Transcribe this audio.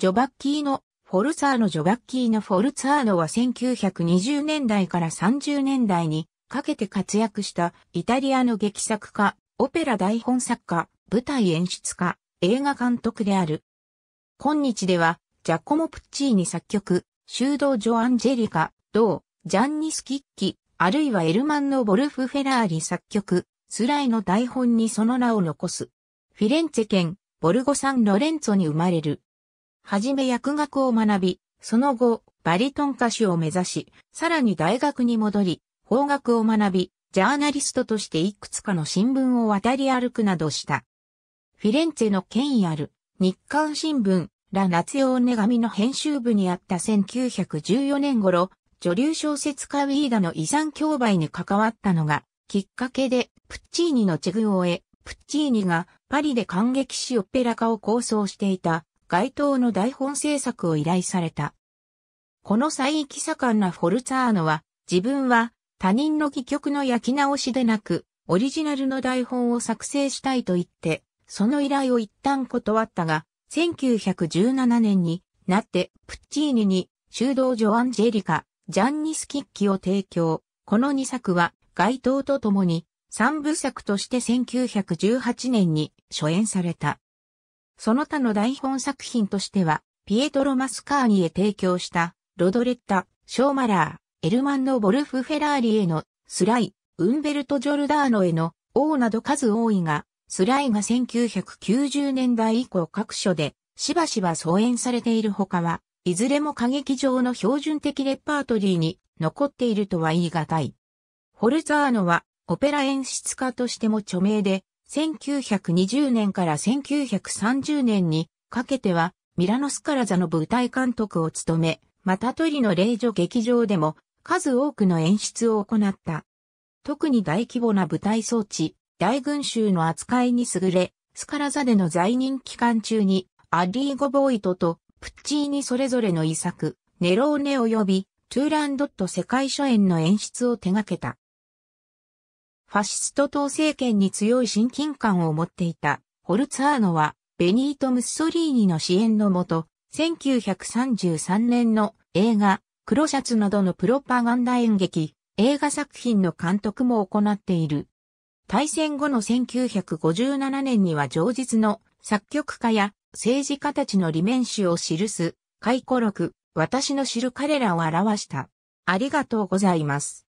ジョバッキーノ、フォルツァーノジョバッキーノフォルツァーノは1920年代から30年代にかけて活躍したイタリアの劇作家、オペラ台本作家、舞台演出家、映画監督である。今日では、ジャコモ・プッチーニ作曲、修道ジョ・アンジェリカ、同、ジャンニス・キッキ、あるいはエルマンのボルフ・フェラーリ作曲、スライの台本にその名を残す。フィレンツェ県、ボルゴ・サン・ロレンツォに生まれる。はじめ薬学を学び、その後、バリトン歌手を目指し、さらに大学に戻り、法学を学び、ジャーナリストとしていくつかの新聞を渡り歩くなどした。フィレンツェの権威ある日刊新聞ラ・ナツヨーネ紙の編集部にあった1914年頃、女流小説家ウィーダの遺産競売に関わったのがきっかけでプッチーニのチェグを終え、プッチーニがパリで感激しオペラ化を構想していた街頭の台本制作を依頼された。この再域盛んなフォルツァーノは、自分は他人の戯曲の焼き直しでなく、オリジナルの台本を作成したいと言って、その依頼を一旦断ったが、1917年になってプッチーニに修道女アンジェリカ、ジャンニスキッキを提供。この2作は街頭とともに3部作として1918年に初演された。その他の台本作品としては、ピエトロ・マスカーニへ提供した、ロドレッタ、ショーマラー、エルマンのボルフ・フェラーリへの、スライ、ウンベルト・ジョルダーノへの、王など数多いが、スライが1990年代以降各所で、しばしば創演されている他は、いずれも歌劇場の標準的レパートリーに残っているとは言い難い。ホルザーノは、オペラ演出家としても著名で、1920年から1930年にかけてはミラノスカラザの舞台監督を務め、またトリの霊女劇場でも数多くの演出を行った。特に大規模な舞台装置、大群衆の扱いに優れ、スカラザでの在任期間中に、アリーゴ・ボイトとプッチーニそれぞれの遺作、ネローネ及びトゥーランドット世界初演の演出を手掛けた。ファシスト党政権に強い親近感を持っていたホルツァーノは、ベニート・ムッソリーニの支援のもと、1933年の映画、黒シャツなどのプロパガンダ演劇、映画作品の監督も行っている。対戦後の1957年には上述の作曲家や政治家たちの理面詞を記す、回顧録、私の知る彼らを表した。ありがとうございます。